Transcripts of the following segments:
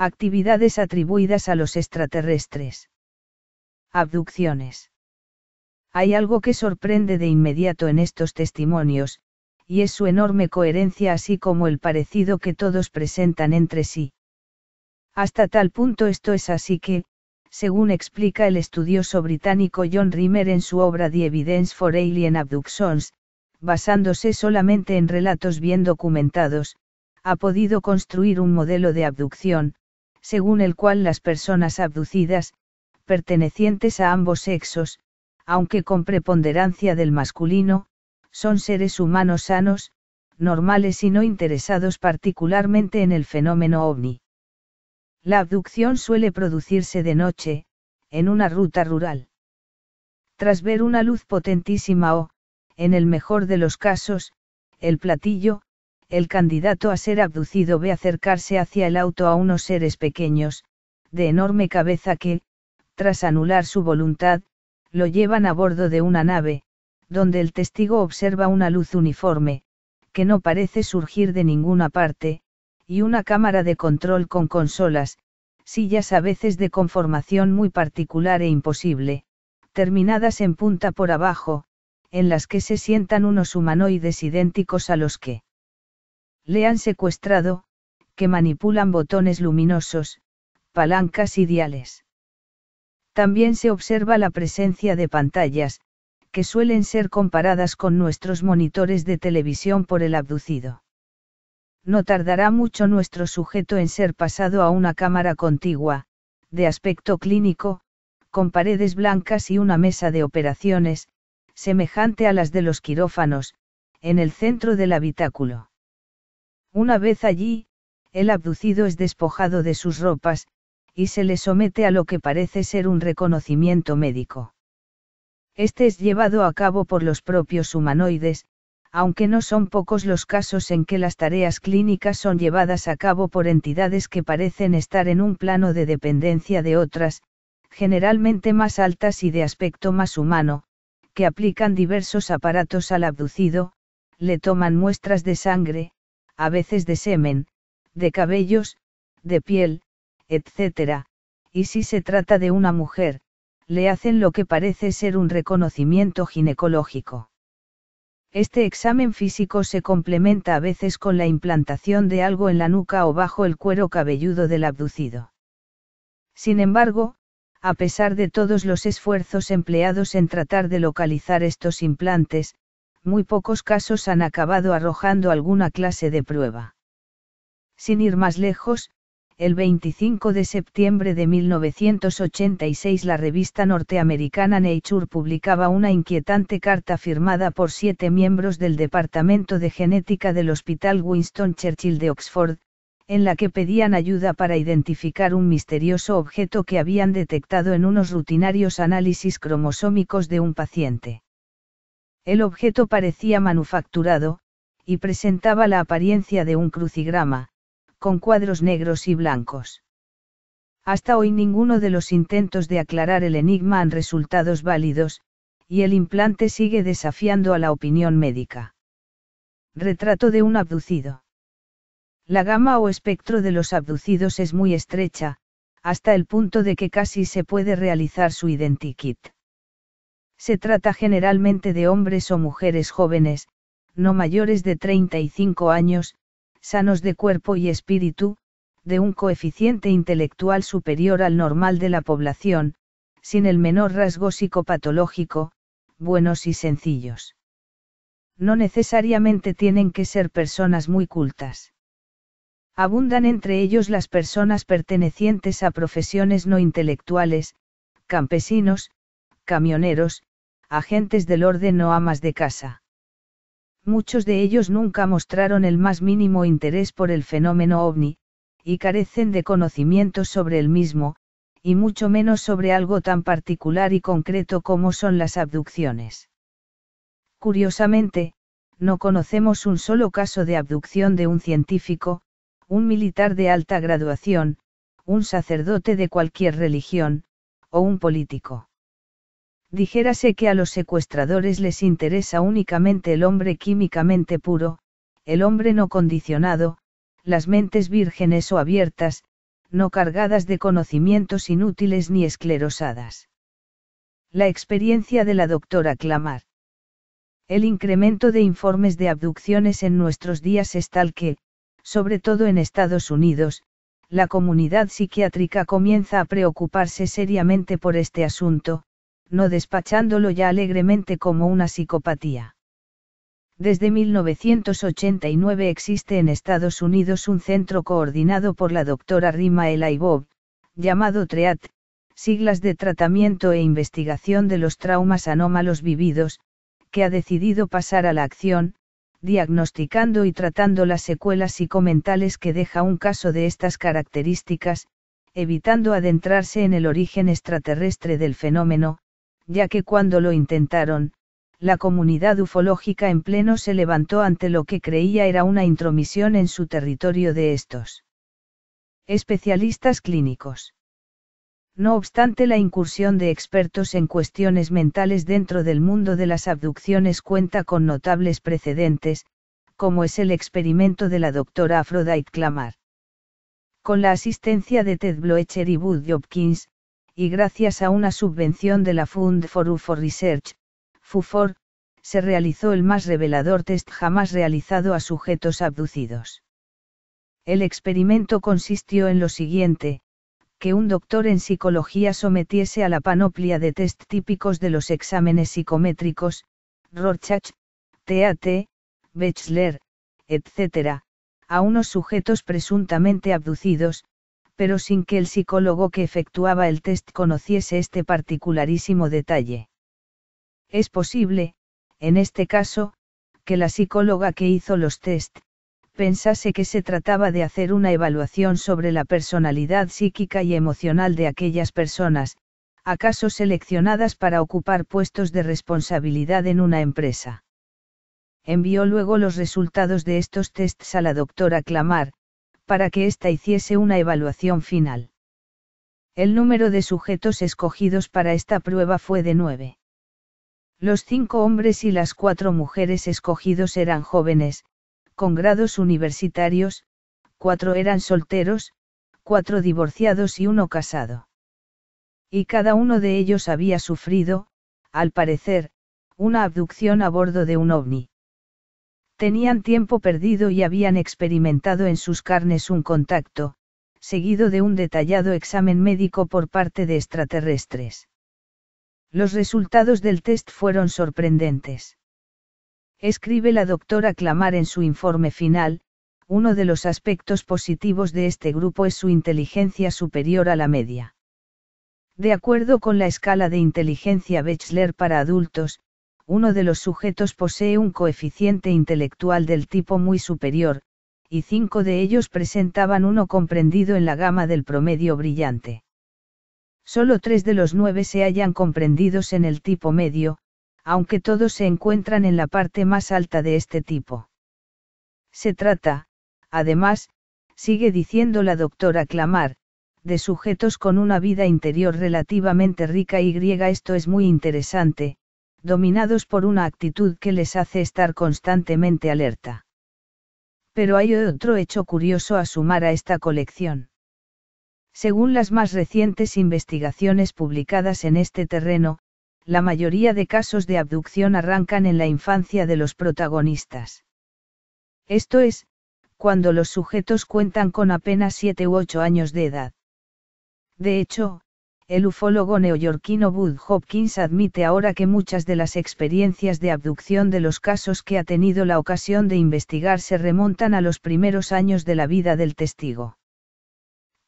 Actividades atribuidas a los extraterrestres. Abducciones. Hay algo que sorprende de inmediato en estos testimonios, y es su enorme coherencia así como el parecido que todos presentan entre sí. Hasta tal punto esto es así que, según explica el estudioso británico John Rimmer en su obra The Evidence for Alien Abductions, basándose solamente en relatos bien documentados, ha podido construir un modelo de abducción, según el cual las personas abducidas, pertenecientes a ambos sexos, aunque con preponderancia del masculino, son seres humanos sanos, normales y no interesados particularmente en el fenómeno ovni. La abducción suele producirse de noche, en una ruta rural. Tras ver una luz potentísima o, en el mejor de los casos, el platillo, el candidato a ser abducido ve acercarse hacia el auto a unos seres pequeños, de enorme cabeza que, tras anular su voluntad, lo llevan a bordo de una nave, donde el testigo observa una luz uniforme, que no parece surgir de ninguna parte, y una cámara de control con consolas, sillas a veces de conformación muy particular e imposible, terminadas en punta por abajo, en las que se sientan unos humanoides idénticos a los que le han secuestrado, que manipulan botones luminosos, palancas y diales. También se observa la presencia de pantallas, que suelen ser comparadas con nuestros monitores de televisión por el abducido. No tardará mucho nuestro sujeto en ser pasado a una cámara contigua, de aspecto clínico, con paredes blancas y una mesa de operaciones, semejante a las de los quirófanos, en el centro del habitáculo. Una vez allí, el abducido es despojado de sus ropas, y se le somete a lo que parece ser un reconocimiento médico. Este es llevado a cabo por los propios humanoides, aunque no son pocos los casos en que las tareas clínicas son llevadas a cabo por entidades que parecen estar en un plano de dependencia de otras, generalmente más altas y de aspecto más humano, que aplican diversos aparatos al abducido, le toman muestras de sangre, a veces de semen, de cabellos, de piel, etc., y si se trata de una mujer, le hacen lo que parece ser un reconocimiento ginecológico. Este examen físico se complementa a veces con la implantación de algo en la nuca o bajo el cuero cabelludo del abducido. Sin embargo, a pesar de todos los esfuerzos empleados en tratar de localizar estos implantes, muy pocos casos han acabado arrojando alguna clase de prueba. Sin ir más lejos, el 25 de septiembre de 1986 la revista norteamericana Nature publicaba una inquietante carta firmada por siete miembros del Departamento de Genética del Hospital Winston Churchill de Oxford, en la que pedían ayuda para identificar un misterioso objeto que habían detectado en unos rutinarios análisis cromosómicos de un paciente. El objeto parecía manufacturado, y presentaba la apariencia de un crucigrama, con cuadros negros y blancos. Hasta hoy ninguno de los intentos de aclarar el enigma han resultado válidos, y el implante sigue desafiando a la opinión médica. Retrato de un abducido. La gama o espectro de los abducidos es muy estrecha, hasta el punto de que casi se puede realizar su identikit. Se trata generalmente de hombres o mujeres jóvenes, no mayores de 35 años, sanos de cuerpo y espíritu, de un coeficiente intelectual superior al normal de la población, sin el menor rasgo psicopatológico, buenos y sencillos. No necesariamente tienen que ser personas muy cultas. Abundan entre ellos las personas pertenecientes a profesiones no intelectuales, campesinos, camioneros, agentes del orden o amas de casa. Muchos de ellos nunca mostraron el más mínimo interés por el fenómeno ovni, y carecen de conocimientos sobre el mismo, y mucho menos sobre algo tan particular y concreto como son las abducciones. Curiosamente, no conocemos un solo caso de abducción de un científico, un militar de alta graduación, un sacerdote de cualquier religión, o un político. Dijérase que a los secuestradores les interesa únicamente el hombre químicamente puro, el hombre no condicionado, las mentes vírgenes o abiertas, no cargadas de conocimientos inútiles ni esclerosadas. La experiencia de la doctora Clamar. El incremento de informes de abducciones en nuestros días es tal que, sobre todo en Estados Unidos, la comunidad psiquiátrica comienza a preocuparse seriamente por este asunto, no despachándolo ya alegremente como una psicopatía. Desde 1989 existe en Estados Unidos un centro coordinado por la doctora Rima Elaibov, llamado TREAT, siglas de Tratamiento e Investigación de los Traumas Anómalos Vividos, que ha decidido pasar a la acción, diagnosticando y tratando las secuelas psicomentales que deja un caso de estas características, evitando adentrarse en el origen extraterrestre del fenómeno, ya que cuando lo intentaron, la comunidad ufológica en pleno se levantó ante lo que creía era una intromisión en su territorio de estos especialistas clínicos. No obstante, la incursión de expertos en cuestiones mentales dentro del mundo de las abducciones cuenta con notables precedentes, como es el experimento de la doctora Aphrodite Clamar. Con la asistencia de Ted Bloecher y Bud Hopkins, y gracias a una subvención de la Fund for UFO Research, FUFOR, se realizó el más revelador test jamás realizado a sujetos abducidos. El experimento consistió en lo siguiente, que un doctor en psicología sometiese a la panoplia de test típicos de los exámenes psicométricos, Rorschach, TAT, Bechler, etc., a unos sujetos presuntamente abducidos, pero sin que el psicólogo que efectuaba el test conociese este particularísimo detalle. Es posible, en este caso, que la psicóloga que hizo los test, pensase que se trataba de hacer una evaluación sobre la personalidad psíquica y emocional de aquellas personas, acaso seleccionadas para ocupar puestos de responsabilidad en una empresa. Envió luego los resultados de estos tests a la doctora Clamar, para que ésta hiciese una evaluación final. El número de sujetos escogidos para esta prueba fue de nueve. Los cinco hombres y las cuatro mujeres escogidos eran jóvenes, con grados universitarios, cuatro eran solteros, cuatro divorciados y uno casado. Y cada uno de ellos había sufrido, al parecer, una abducción a bordo de un ovni. Tenían tiempo perdido y habían experimentado en sus carnes un contacto, seguido de un detallado examen médico por parte de extraterrestres. Los resultados del test fueron sorprendentes. Escribe la doctora Clamar en su informe final, uno de los aspectos positivos de este grupo es su inteligencia superior a la media. De acuerdo con la escala de inteligencia Bechler para adultos, uno de los sujetos posee un coeficiente intelectual del tipo muy superior, y cinco de ellos presentaban uno comprendido en la gama del promedio brillante. Solo tres de los nueve se hallan comprendidos en el tipo medio, aunque todos se encuentran en la parte más alta de este tipo. Se trata, además, sigue diciendo la doctora Clamar, de sujetos con una vida interior relativamente rica y griega. Esto es muy interesante, dominados por una actitud que les hace estar constantemente alerta. Pero hay otro hecho curioso a sumar a esta colección. Según las más recientes investigaciones publicadas en este terreno, la mayoría de casos de abducción arrancan en la infancia de los protagonistas. Esto es, cuando los sujetos cuentan con apenas 7 u 8 años de edad. De hecho, el ufólogo neoyorquino Bud Hopkins admite ahora que muchas de las experiencias de abducción de los casos que ha tenido la ocasión de investigar se remontan a los primeros años de la vida del testigo.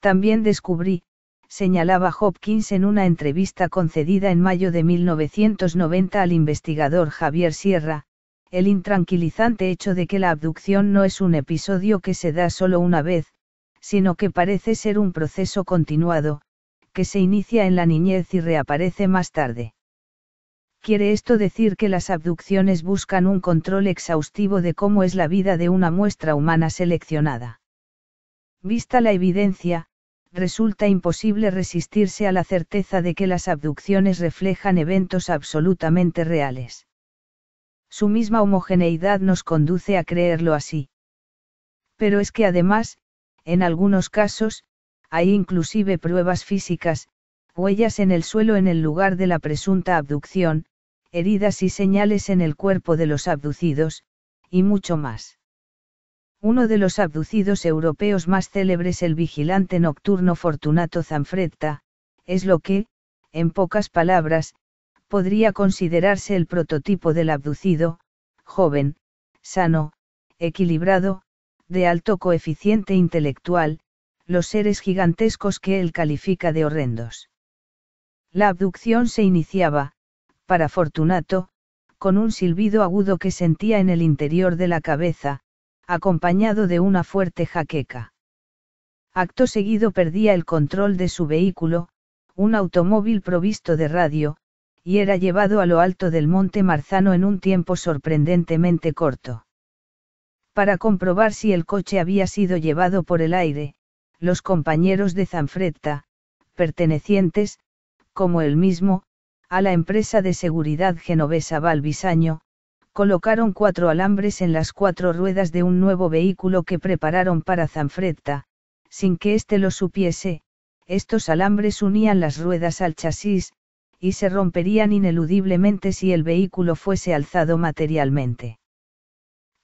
También descubrí, señalaba Hopkins en una entrevista concedida en mayo de 1990 al investigador Javier Sierra, el intranquilizante hecho de que la abducción no es un episodio que se da solo una vez, sino que parece ser un proceso continuado, que se inicia en la niñez y reaparece más tarde. ¿Quiere esto decir que las abducciones buscan un control exhaustivo de cómo es la vida de una muestra humana seleccionada? Vista la evidencia, resulta imposible resistirse a la certeza de que las abducciones reflejan eventos absolutamente reales. Su misma homogeneidad nos conduce a creerlo así. Pero es que además, en algunos casos, hay inclusive pruebas físicas, huellas en el suelo en el lugar de la presunta abducción, heridas y señales en el cuerpo de los abducidos, y mucho más. Uno de los abducidos europeos más célebres, el vigilante nocturno Fortunato Zanfretta, es lo que, en pocas palabras, podría considerarse el prototipo del abducido, joven, sano, equilibrado, de alto coeficiente intelectual, los seres gigantescos que él califica de horrendos. La abducción se iniciaba, para Fortunato, con un silbido agudo que sentía en el interior de la cabeza, acompañado de una fuerte jaqueca. Acto seguido perdía el control de su vehículo, un automóvil provisto de radio, y era llevado a lo alto del monte Marzano en un tiempo sorprendentemente corto. Para comprobar si el coche había sido llevado por el aire, los compañeros de Zanfretta, pertenecientes, como él mismo, a la empresa de seguridad genovesa Valvisaño, colocaron cuatro alambres en las cuatro ruedas de un nuevo vehículo que prepararon para Zanfretta, sin que éste lo supiese, estos alambres unían las ruedas al chasis, y se romperían ineludiblemente si el vehículo fuese alzado materialmente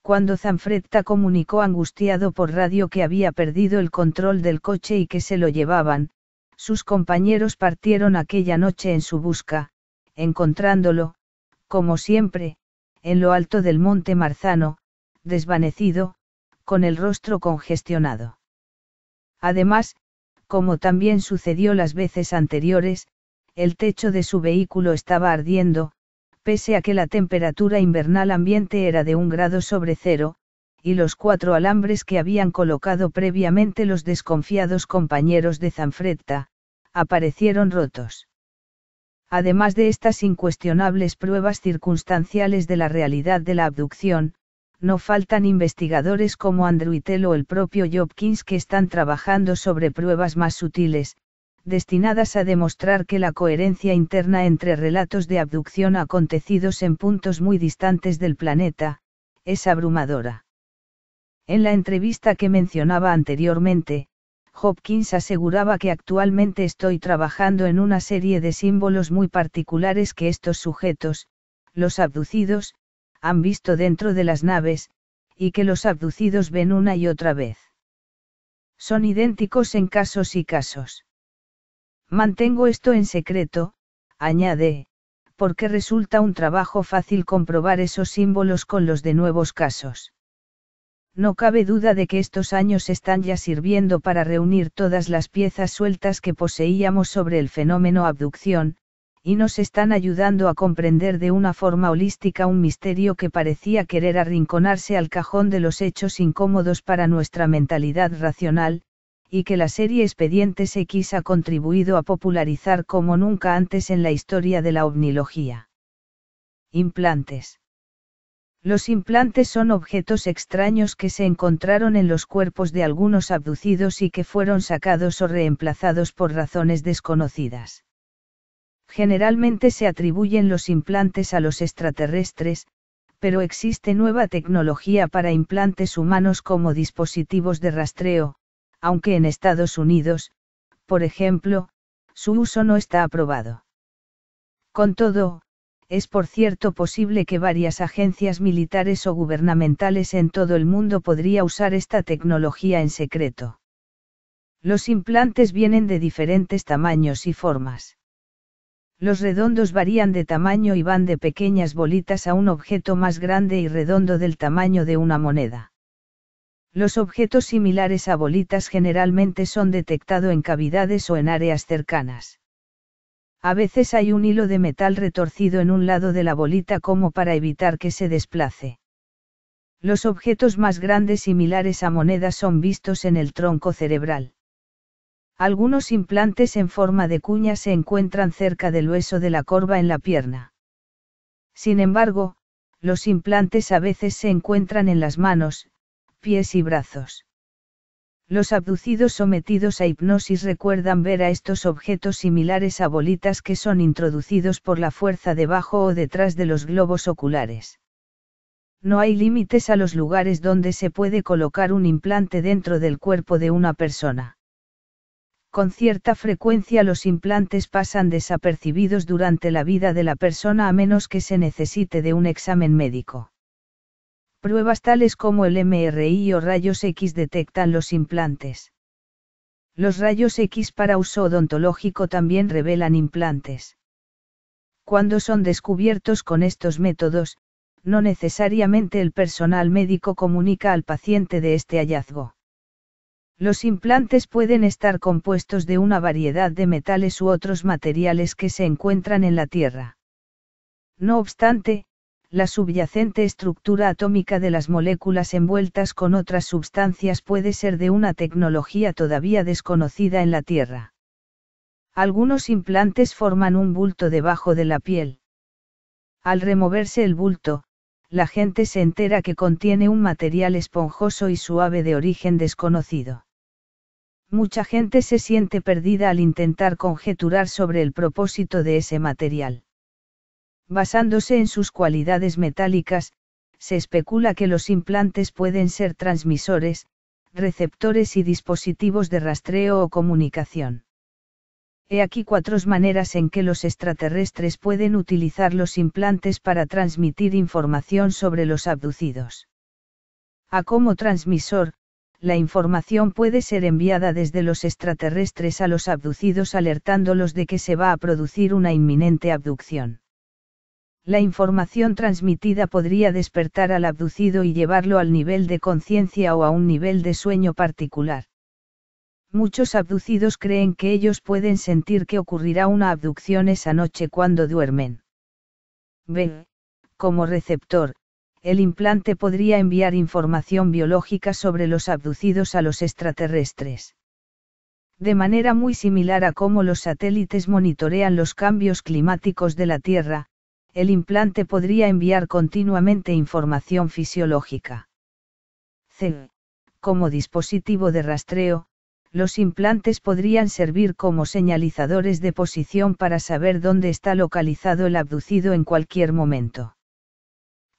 cuando Zanfretta comunicó angustiado por radio que había perdido el control del coche y que se lo llevaban, sus compañeros partieron aquella noche en su busca, encontrándolo, como siempre, en lo alto del monte Marzano, desvanecido, con el rostro congestionado. Además, como también sucedió las veces anteriores, el techo de su vehículo estaba ardiendo, pese a que la temperatura invernal ambiente era de un grado sobre cero, y los cuatro alambres que habían colocado previamente los desconfiados compañeros de Zanfretta, aparecieron rotos. Además de estas incuestionables pruebas circunstanciales de la realidad de la abducción, no faltan investigadores como Andrew o el propio Jobkins que están trabajando sobre pruebas más sutiles, destinadas a demostrar que la coherencia interna entre relatos de abducción acontecidos en puntos muy distantes del planeta, es abrumadora. En la entrevista que mencionaba anteriormente, Hopkins aseguraba que actualmente estoy trabajando en una serie de símbolos muy particulares que estos sujetos, los abducidos, han visto dentro de las naves, y que los abducidos ven una y otra vez. Son idénticos en casos y casos. Mantengo esto en secreto, añade, porque resulta un trabajo fácil comprobar esos símbolos con los de nuevos casos. No cabe duda de que estos años están ya sirviendo para reunir todas las piezas sueltas que poseíamos sobre el fenómeno abducción, y nos están ayudando a comprender de una forma holística un misterio que parecía querer arrinconarse al cajón de los hechos incómodos para nuestra mentalidad racional, y que la serie Expedientes X ha contribuido a popularizar como nunca antes en la historia de la ovnilogía. Implantes. Los implantes son objetos extraños que se encontraron en los cuerpos de algunos abducidos y que fueron sacados o reemplazados por razones desconocidas. Generalmente se atribuyen los implantes a los extraterrestres, pero existe nueva tecnología para implantes humanos como dispositivos de rastreo, aunque en Estados Unidos, por ejemplo, su uso no está aprobado. Con todo, es por cierto posible que varias agencias militares o gubernamentales en todo el mundo podría usar esta tecnología en secreto. Los implantes vienen de diferentes tamaños y formas. Los redondos varían de tamaño y van de pequeñas bolitas a un objeto más grande y redondo del tamaño de una moneda. Los objetos similares a bolitas generalmente son detectados en cavidades o en áreas cercanas. A veces hay un hilo de metal retorcido en un lado de la bolita como para evitar que se desplace. Los objetos más grandes similares a monedas son vistos en el tronco cerebral. Algunos implantes en forma de cuña se encuentran cerca del hueso de la corva en la pierna. Sin embargo, los implantes a veces se encuentran en las manos, pies y brazos. Los abducidos sometidos a hipnosis recuerdan ver a estos objetos similares a bolitas que son introducidos por la fuerza debajo o detrás de los globos oculares. No hay límites a los lugares donde se puede colocar un implante dentro del cuerpo de una persona. Con cierta frecuencia los implantes pasan desapercibidos durante la vida de la persona a menos que se necesite de un examen médico. Pruebas tales como el MRI o rayos X detectan los implantes. Los rayos X para uso odontológico también revelan implantes. Cuando son descubiertos con estos métodos, no necesariamente el personal médico comunica al paciente de este hallazgo. Los implantes pueden estar compuestos de una variedad de metales u otros materiales que se encuentran en la Tierra. No obstante, la subyacente estructura atómica de las moléculas envueltas con otras sustancias puede ser de una tecnología todavía desconocida en la Tierra. Algunos implantes forman un bulto debajo de la piel. Al removerse el bulto, la gente se entera que contiene un material esponjoso y suave de origen desconocido. Mucha gente se siente perdida al intentar conjeturar sobre el propósito de ese material. Basándose en sus cualidades metálicas, se especula que los implantes pueden ser transmisores, receptores y dispositivos de rastreo o comunicación. He aquí cuatro maneras en que los extraterrestres pueden utilizar los implantes para transmitir información sobre los abducidos. A como transmisor, la información puede ser enviada desde los extraterrestres a los abducidos alertándolos de que se va a producir una inminente abducción la información transmitida podría despertar al abducido y llevarlo al nivel de conciencia o a un nivel de sueño particular. Muchos abducidos creen que ellos pueden sentir que ocurrirá una abducción esa noche cuando duermen. B. Como receptor, el implante podría enviar información biológica sobre los abducidos a los extraterrestres. De manera muy similar a cómo los satélites monitorean los cambios climáticos de la Tierra, el implante podría enviar continuamente información fisiológica. C. Como dispositivo de rastreo, los implantes podrían servir como señalizadores de posición para saber dónde está localizado el abducido en cualquier momento.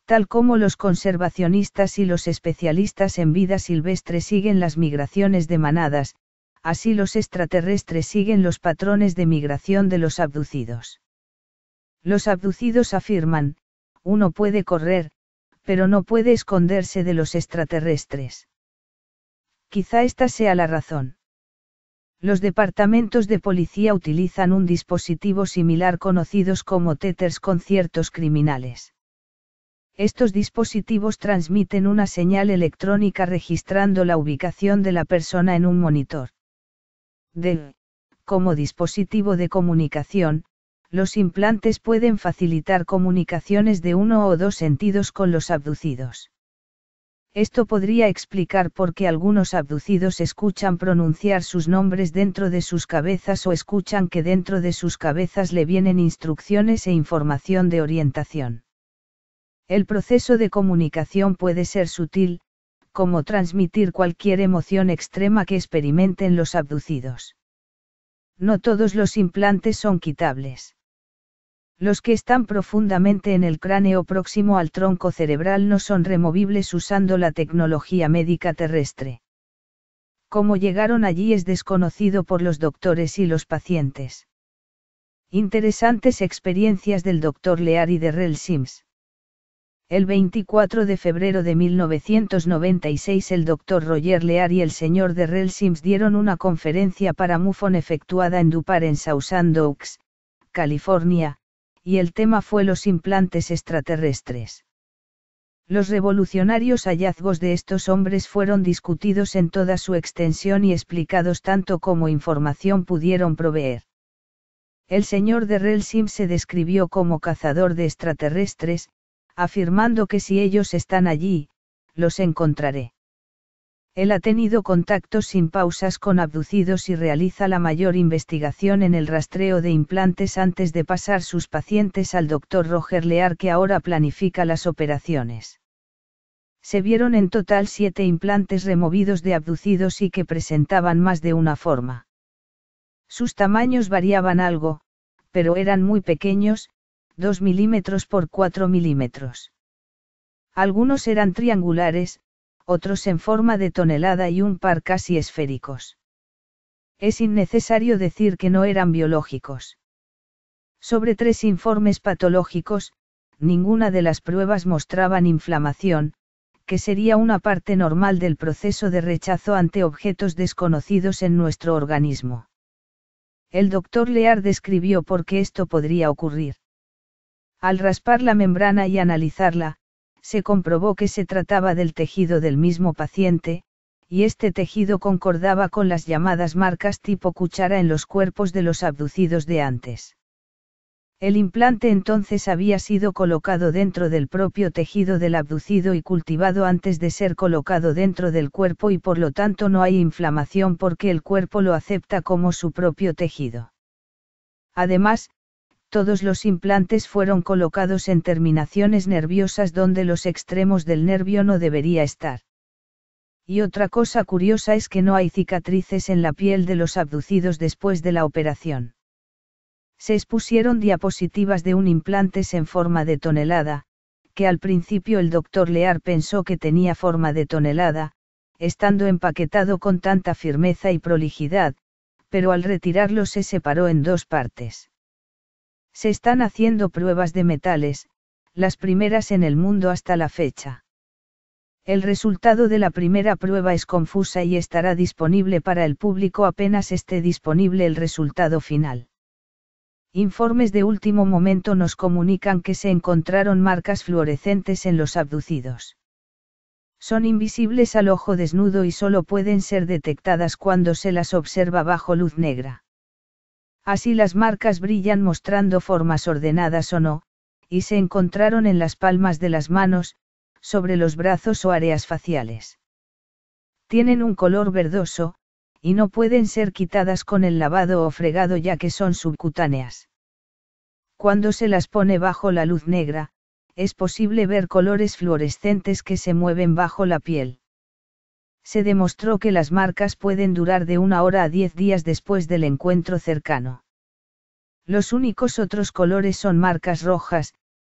Tal como los conservacionistas y los especialistas en vida silvestre siguen las migraciones de manadas, así los extraterrestres siguen los patrones de migración de los abducidos. Los abducidos afirman, uno puede correr, pero no puede esconderse de los extraterrestres. Quizá esta sea la razón. Los departamentos de policía utilizan un dispositivo similar conocidos como teters con ciertos criminales. Estos dispositivos transmiten una señal electrónica registrando la ubicación de la persona en un monitor. Del, Como dispositivo de comunicación, los implantes pueden facilitar comunicaciones de uno o dos sentidos con los abducidos. Esto podría explicar por qué algunos abducidos escuchan pronunciar sus nombres dentro de sus cabezas o escuchan que dentro de sus cabezas le vienen instrucciones e información de orientación. El proceso de comunicación puede ser sutil, como transmitir cualquier emoción extrema que experimenten los abducidos. No todos los implantes son quitables. Los que están profundamente en el cráneo próximo al tronco cerebral no son removibles usando la tecnología médica terrestre. Cómo llegaron allí es desconocido por los doctores y los pacientes. Interesantes experiencias del doctor Lear y de Rel Sims. El 24 de febrero de 1996 el doctor Roger Lear y el señor de Rel Sims dieron una conferencia para MUFON efectuada en Dupar en California, y el tema fue los implantes extraterrestres. Los revolucionarios hallazgos de estos hombres fueron discutidos en toda su extensión y explicados tanto como información pudieron proveer. El señor de Relsim se describió como cazador de extraterrestres, afirmando que si ellos están allí, los encontraré. Él ha tenido contactos sin pausas con abducidos y realiza la mayor investigación en el rastreo de implantes antes de pasar sus pacientes al doctor Roger Lear que ahora planifica las operaciones. Se vieron en total siete implantes removidos de abducidos y que presentaban más de una forma. Sus tamaños variaban algo, pero eran muy pequeños, 2 milímetros por 4 milímetros. Algunos eran triangulares, otros en forma de tonelada y un par casi esféricos. Es innecesario decir que no eran biológicos. Sobre tres informes patológicos, ninguna de las pruebas mostraban inflamación, que sería una parte normal del proceso de rechazo ante objetos desconocidos en nuestro organismo. El doctor Lear describió por qué esto podría ocurrir. Al raspar la membrana y analizarla, se comprobó que se trataba del tejido del mismo paciente, y este tejido concordaba con las llamadas marcas tipo cuchara en los cuerpos de los abducidos de antes. El implante entonces había sido colocado dentro del propio tejido del abducido y cultivado antes de ser colocado dentro del cuerpo y por lo tanto no hay inflamación porque el cuerpo lo acepta como su propio tejido. Además, todos los implantes fueron colocados en terminaciones nerviosas donde los extremos del nervio no debería estar. Y otra cosa curiosa es que no hay cicatrices en la piel de los abducidos después de la operación. Se expusieron diapositivas de un implante en forma de tonelada, que al principio el doctor Lear pensó que tenía forma de tonelada, estando empaquetado con tanta firmeza y prolijidad, pero al retirarlo se separó en dos partes. Se están haciendo pruebas de metales, las primeras en el mundo hasta la fecha. El resultado de la primera prueba es confusa y estará disponible para el público apenas esté disponible el resultado final. Informes de último momento nos comunican que se encontraron marcas fluorescentes en los abducidos. Son invisibles al ojo desnudo y solo pueden ser detectadas cuando se las observa bajo luz negra. Así las marcas brillan mostrando formas ordenadas o no, y se encontraron en las palmas de las manos, sobre los brazos o áreas faciales. Tienen un color verdoso, y no pueden ser quitadas con el lavado o fregado ya que son subcutáneas. Cuando se las pone bajo la luz negra, es posible ver colores fluorescentes que se mueven bajo la piel se demostró que las marcas pueden durar de una hora a diez días después del encuentro cercano. Los únicos otros colores son marcas rojas,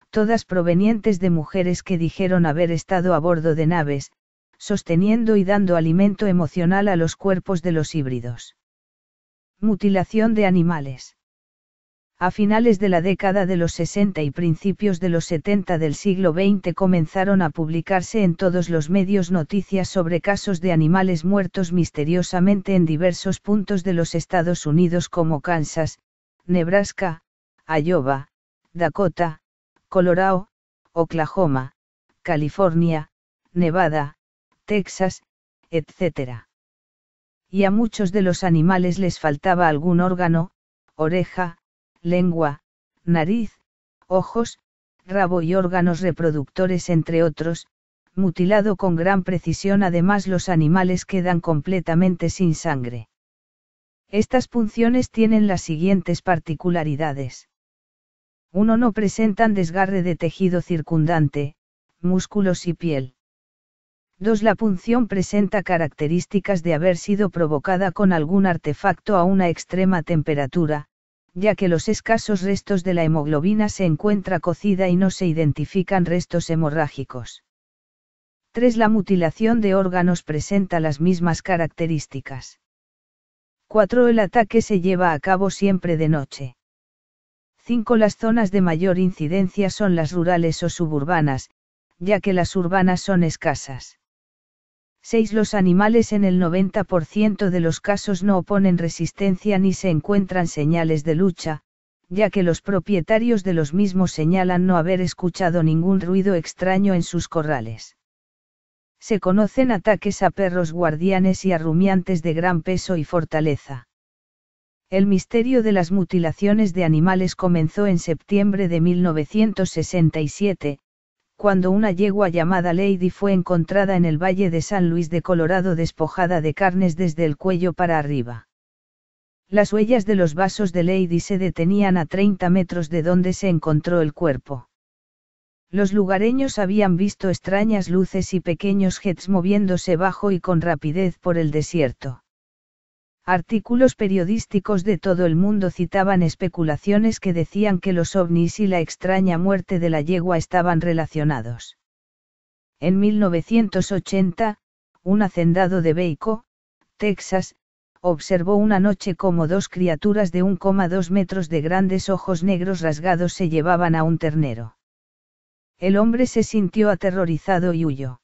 todas provenientes de mujeres que dijeron haber estado a bordo de naves, sosteniendo y dando alimento emocional a los cuerpos de los híbridos. Mutilación de animales. A finales de la década de los 60 y principios de los 70 del siglo XX comenzaron a publicarse en todos los medios noticias sobre casos de animales muertos misteriosamente en diversos puntos de los Estados Unidos como Kansas, Nebraska, Iowa, Dakota, Colorado, Oklahoma, California, Nevada, Texas, etc. Y a muchos de los animales les faltaba algún órgano, oreja, lengua, nariz, ojos, rabo y órganos reproductores entre otros, mutilado con gran precisión además los animales quedan completamente sin sangre. Estas punciones tienen las siguientes particularidades. 1. No presentan desgarre de tejido circundante, músculos y piel. 2. La punción presenta características de haber sido provocada con algún artefacto a una extrema temperatura, ya que los escasos restos de la hemoglobina se encuentra cocida y no se identifican restos hemorrágicos. 3. La mutilación de órganos presenta las mismas características. 4. El ataque se lleva a cabo siempre de noche. 5. Las zonas de mayor incidencia son las rurales o suburbanas, ya que las urbanas son escasas. 6. Los animales en el 90% de los casos no oponen resistencia ni se encuentran señales de lucha, ya que los propietarios de los mismos señalan no haber escuchado ningún ruido extraño en sus corrales. Se conocen ataques a perros guardianes y a rumiantes de gran peso y fortaleza. El misterio de las mutilaciones de animales comenzó en septiembre de 1967, cuando una yegua llamada Lady fue encontrada en el Valle de San Luis de Colorado despojada de carnes desde el cuello para arriba. Las huellas de los vasos de Lady se detenían a 30 metros de donde se encontró el cuerpo. Los lugareños habían visto extrañas luces y pequeños jets moviéndose bajo y con rapidez por el desierto. Artículos periodísticos de todo el mundo citaban especulaciones que decían que los ovnis y la extraña muerte de la yegua estaban relacionados. En 1980, un hacendado de Beico, Texas, observó una noche como dos criaturas de 1,2 metros de grandes ojos negros rasgados se llevaban a un ternero. El hombre se sintió aterrorizado y huyó.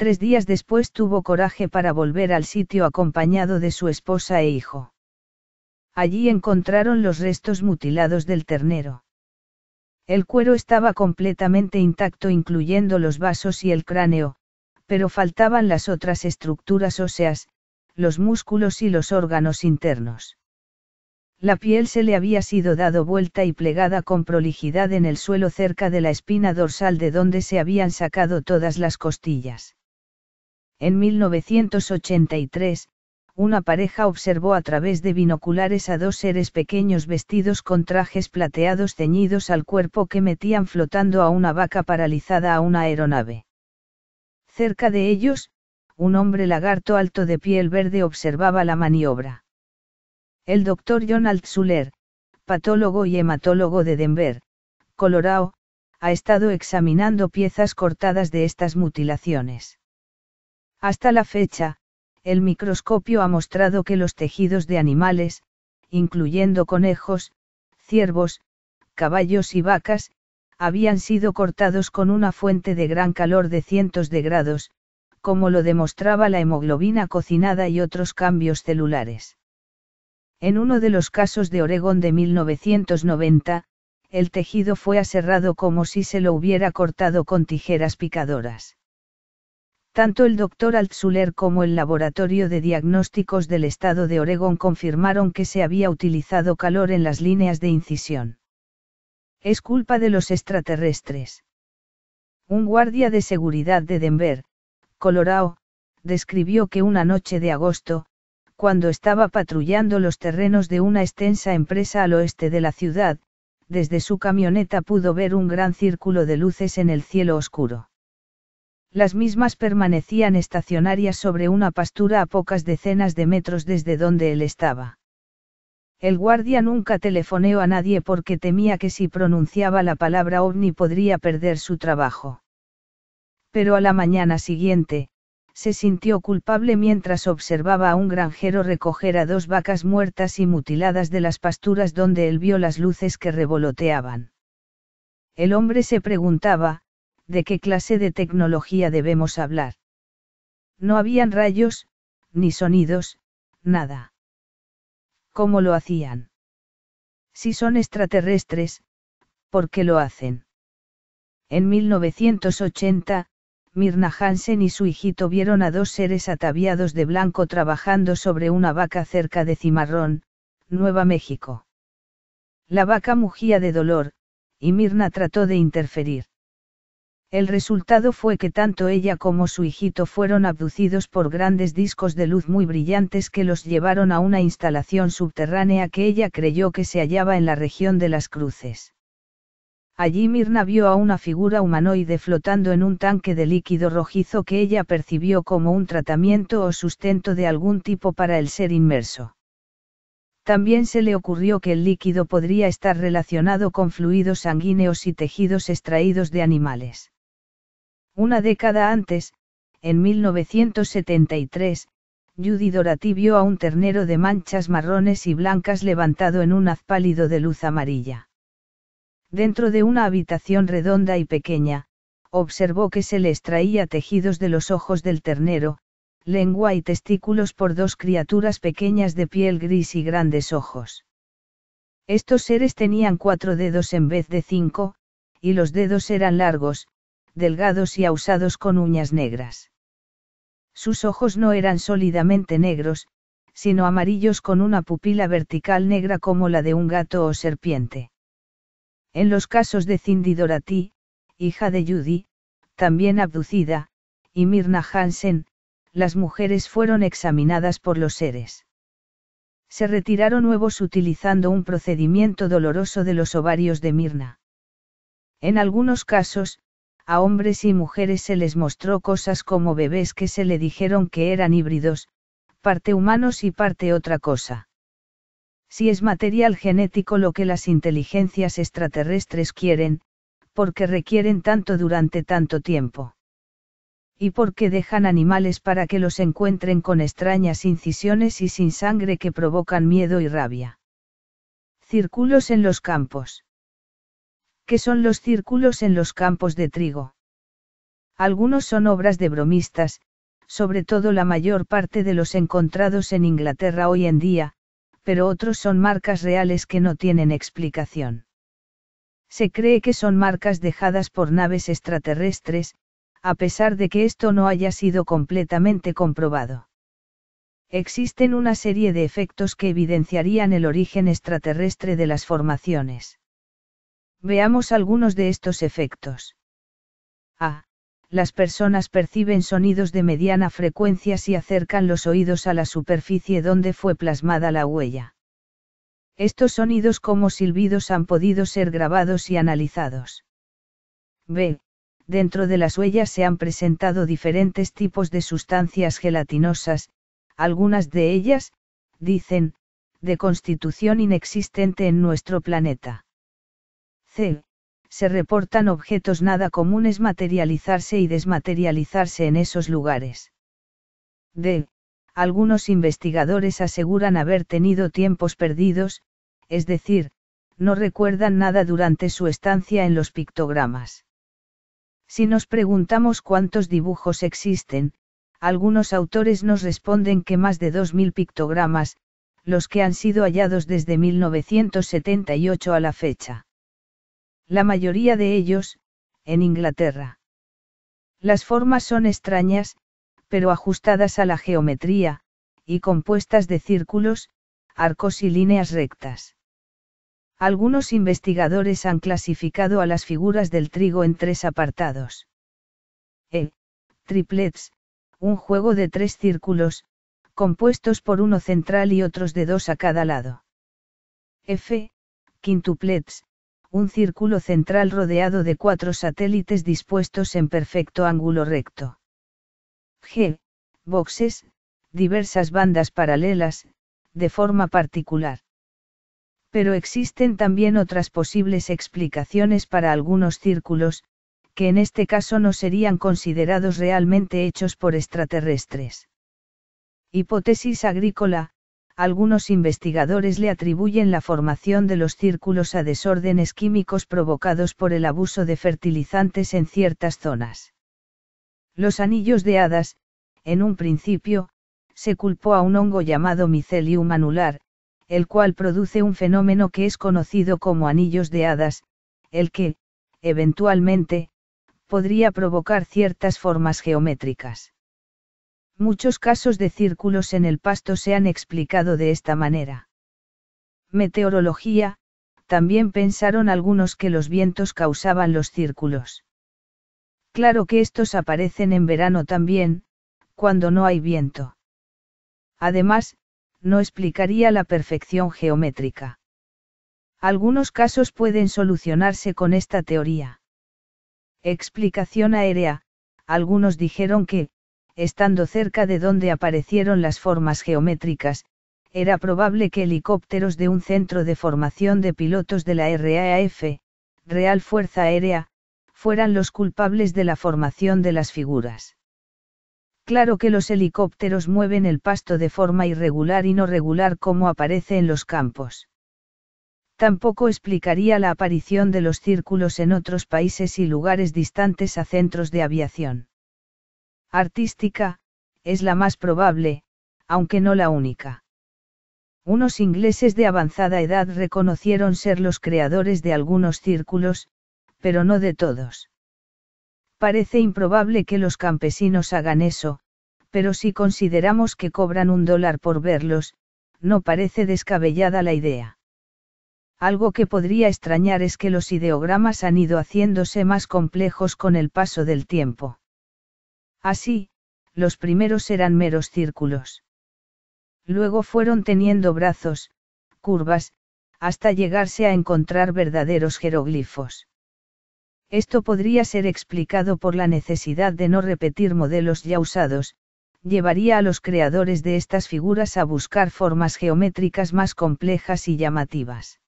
Tres días después tuvo coraje para volver al sitio acompañado de su esposa e hijo. Allí encontraron los restos mutilados del ternero. El cuero estaba completamente intacto incluyendo los vasos y el cráneo, pero faltaban las otras estructuras óseas, los músculos y los órganos internos. La piel se le había sido dado vuelta y plegada con prolijidad en el suelo cerca de la espina dorsal de donde se habían sacado todas las costillas. En 1983, una pareja observó a través de binoculares a dos seres pequeños vestidos con trajes plateados ceñidos al cuerpo que metían flotando a una vaca paralizada a una aeronave. Cerca de ellos, un hombre lagarto alto de piel verde observaba la maniobra. El doctor Jonald Suller, patólogo y hematólogo de Denver, Colorado, ha estado examinando piezas cortadas de estas mutilaciones. Hasta la fecha, el microscopio ha mostrado que los tejidos de animales, incluyendo conejos, ciervos, caballos y vacas, habían sido cortados con una fuente de gran calor de cientos de grados, como lo demostraba la hemoglobina cocinada y otros cambios celulares. En uno de los casos de Oregón de 1990, el tejido fue aserrado como si se lo hubiera cortado con tijeras picadoras. Tanto el doctor Altzuler como el Laboratorio de Diagnósticos del Estado de Oregón confirmaron que se había utilizado calor en las líneas de incisión. Es culpa de los extraterrestres. Un guardia de seguridad de Denver, Colorado, describió que una noche de agosto, cuando estaba patrullando los terrenos de una extensa empresa al oeste de la ciudad, desde su camioneta pudo ver un gran círculo de luces en el cielo oscuro las mismas permanecían estacionarias sobre una pastura a pocas decenas de metros desde donde él estaba. El guardia nunca telefoneó a nadie porque temía que si pronunciaba la palabra ovni podría perder su trabajo. Pero a la mañana siguiente, se sintió culpable mientras observaba a un granjero recoger a dos vacas muertas y mutiladas de las pasturas donde él vio las luces que revoloteaban. El hombre se preguntaba, ¿de qué clase de tecnología debemos hablar? No habían rayos, ni sonidos, nada. ¿Cómo lo hacían? Si son extraterrestres, ¿por qué lo hacen? En 1980, Mirna Hansen y su hijito vieron a dos seres ataviados de blanco trabajando sobre una vaca cerca de Cimarrón, Nueva México. La vaca mugía de dolor, y Mirna trató de interferir. El resultado fue que tanto ella como su hijito fueron abducidos por grandes discos de luz muy brillantes que los llevaron a una instalación subterránea que ella creyó que se hallaba en la región de las cruces. Allí Mirna vio a una figura humanoide flotando en un tanque de líquido rojizo que ella percibió como un tratamiento o sustento de algún tipo para el ser inmerso. También se le ocurrió que el líquido podría estar relacionado con fluidos sanguíneos y tejidos extraídos de animales. Una década antes, en 1973, Judy Dorati vio a un ternero de manchas marrones y blancas levantado en un haz pálido de luz amarilla. Dentro de una habitación redonda y pequeña, observó que se le traía tejidos de los ojos del ternero, lengua y testículos por dos criaturas pequeñas de piel gris y grandes ojos. Estos seres tenían cuatro dedos en vez de cinco, y los dedos eran largos, delgados y ausados con uñas negras. Sus ojos no eran sólidamente negros, sino amarillos con una pupila vertical negra como la de un gato o serpiente. En los casos de Cindy Dorati, hija de Judy, también abducida, y Mirna Hansen, las mujeres fueron examinadas por los seres. Se retiraron huevos utilizando un procedimiento doloroso de los ovarios de Mirna. En algunos casos, a hombres y mujeres se les mostró cosas como bebés que se le dijeron que eran híbridos, parte humanos y parte otra cosa. Si es material genético lo que las inteligencias extraterrestres quieren, porque requieren tanto durante tanto tiempo. Y porque dejan animales para que los encuentren con extrañas incisiones y sin sangre que provocan miedo y rabia. Círculos en los campos que son los círculos en los campos de trigo. Algunos son obras de bromistas, sobre todo la mayor parte de los encontrados en Inglaterra hoy en día, pero otros son marcas reales que no tienen explicación. Se cree que son marcas dejadas por naves extraterrestres, a pesar de que esto no haya sido completamente comprobado. Existen una serie de efectos que evidenciarían el origen extraterrestre de las formaciones. Veamos algunos de estos efectos. A. Las personas perciben sonidos de mediana frecuencia si acercan los oídos a la superficie donde fue plasmada la huella. Estos sonidos como silbidos han podido ser grabados y analizados. B. Dentro de las huellas se han presentado diferentes tipos de sustancias gelatinosas, algunas de ellas, dicen, de constitución inexistente en nuestro planeta c. Se reportan objetos nada comunes materializarse y desmaterializarse en esos lugares. d. Algunos investigadores aseguran haber tenido tiempos perdidos, es decir, no recuerdan nada durante su estancia en los pictogramas. Si nos preguntamos cuántos dibujos existen, algunos autores nos responden que más de 2.000 pictogramas, los que han sido hallados desde 1978 a la fecha la mayoría de ellos, en Inglaterra. Las formas son extrañas, pero ajustadas a la geometría, y compuestas de círculos, arcos y líneas rectas. Algunos investigadores han clasificado a las figuras del trigo en tres apartados. E. Triplets, un juego de tres círculos, compuestos por uno central y otros de dos a cada lado. F. Quintuplets, un círculo central rodeado de cuatro satélites dispuestos en perfecto ángulo recto. G. Boxes, diversas bandas paralelas, de forma particular. Pero existen también otras posibles explicaciones para algunos círculos, que en este caso no serían considerados realmente hechos por extraterrestres. Hipótesis agrícola, algunos investigadores le atribuyen la formación de los círculos a desórdenes químicos provocados por el abuso de fertilizantes en ciertas zonas. Los anillos de hadas, en un principio, se culpó a un hongo llamado micelium anular, el cual produce un fenómeno que es conocido como anillos de hadas, el que, eventualmente, podría provocar ciertas formas geométricas. Muchos casos de círculos en el pasto se han explicado de esta manera. Meteorología, también pensaron algunos que los vientos causaban los círculos. Claro que estos aparecen en verano también, cuando no hay viento. Además, no explicaría la perfección geométrica. Algunos casos pueden solucionarse con esta teoría. Explicación aérea, algunos dijeron que, estando cerca de donde aparecieron las formas geométricas, era probable que helicópteros de un centro de formación de pilotos de la RAAF, Real Fuerza Aérea, fueran los culpables de la formación de las figuras. Claro que los helicópteros mueven el pasto de forma irregular y no regular como aparece en los campos. Tampoco explicaría la aparición de los círculos en otros países y lugares distantes a centros de aviación artística, es la más probable, aunque no la única. Unos ingleses de avanzada edad reconocieron ser los creadores de algunos círculos, pero no de todos. Parece improbable que los campesinos hagan eso, pero si consideramos que cobran un dólar por verlos, no parece descabellada la idea. Algo que podría extrañar es que los ideogramas han ido haciéndose más complejos con el paso del tiempo. Así, los primeros eran meros círculos. Luego fueron teniendo brazos, curvas, hasta llegarse a encontrar verdaderos jeroglifos. Esto podría ser explicado por la necesidad de no repetir modelos ya usados, llevaría a los creadores de estas figuras a buscar formas geométricas más complejas y llamativas.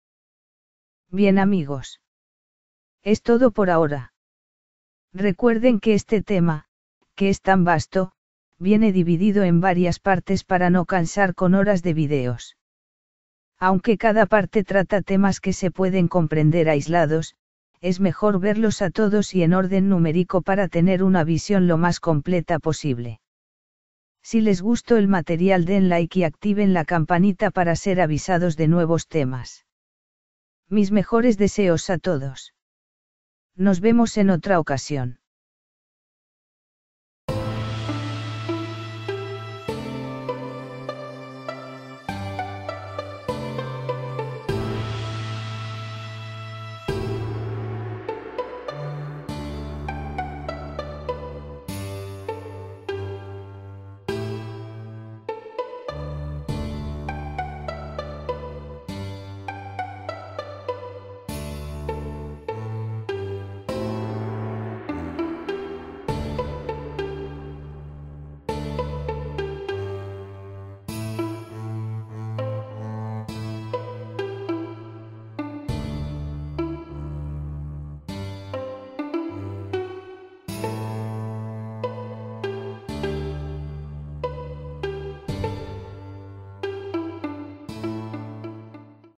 Bien amigos. Es todo por ahora. Recuerden que este tema, es tan vasto, viene dividido en varias partes para no cansar con horas de videos. Aunque cada parte trata temas que se pueden comprender aislados, es mejor verlos a todos y en orden numérico para tener una visión lo más completa posible. Si les gustó el material den like y activen la campanita para ser avisados de nuevos temas. Mis mejores deseos a todos. Nos vemos en otra ocasión.